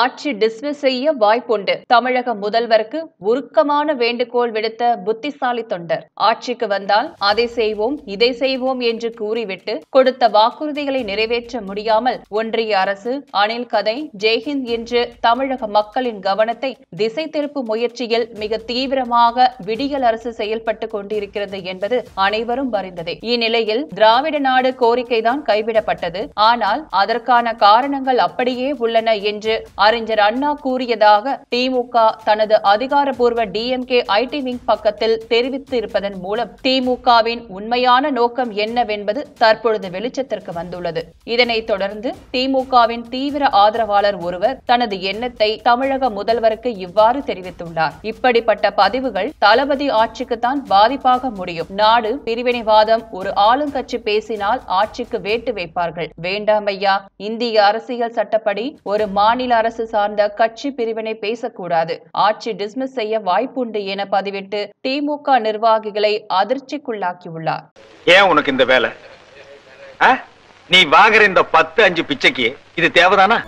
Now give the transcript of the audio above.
ஆட்சி டிஸ்மிஸ் செய்ய வாய்ப்புண்டு தமிழக முதல்வருக்கு உருக்கமான வேண்டுகோள் விடுத்த புத்திசாலி தொண்டர் ஆட்சிக்கு வந்தால் அதை செய்வோம் இதை செய்வோம் என்று கூறிவிட்டு கொடுத்த வாக்குறுதிகளை நிறைவேற்ற முடியாமல் ஒன்றிய அரசு அணில் கதை ஜெய்ஹிந்த் என்று தமிழக மக்களின் கவனத்தை திசை திருப்பும் முயற்சியில் மிக தீவிரமாக விடியல் அரசு செயல்பட்டு கொண்டிருக்கிறது என்பது அனைவரும் அறிந்ததே இந்நிலையில் திராவிட நாடு கோரிக்கைதான் கைவிடப்பட்டது ஆனால் அதற்கான காரணங்கள் அப்படியே உள்ளன என்று அறிஞர் அண்ணா கூறியதாக திமுக தனது அதிகாரப்பூர்வ டிஎம்கே ஐடி விங் பக்கத்தில் தெரிவித்து இருப்பதன் மூலம் திமுகவின் உண்மையான நோக்கம் என்னவென்பது தற்பொழுது வெளிச்சத்திற்கு வந்துள்ளது இதனைத் தொடர்ந்து திமுகவின் தீவிர ஆதரவாளர் ஒருவர் தனது எண்ணத்தை தமிழக முதல்வருக்கு இவ்வாறு தெரிவித்துள்ளார் இப்படிப்பட்ட பதிவுகள் தளபதி ஆட்சிக்குத்தான் பாதிப்பாக முடியும் நாடு பிரிவினைவாதம் ஒரு ஆளுங்கட்சி பேசினால் ஆட்சிக்கு வேட்டு வைப்பார்கள் வேண்டாம் ஐயா இந்திய அரசியல் சட்டப்படி ஒரு மாநில அரசு சார்ந்த கட்சி பிரிவினை பேசக்கூடாது ஆட்சி டிஸ்மிஸ் செய்ய வாய்ப்புண்டு என பதிவிட்டு திமுக நிர்வாகிகளை அதிர்ச்சிக்குள்ளாக்கியுள்ளார் ஏன் உனக்கு இந்த வேலை நீ வாங்குற இந்த பத்து அஞ்சு பிச்சைக்கு இது தேவைதானா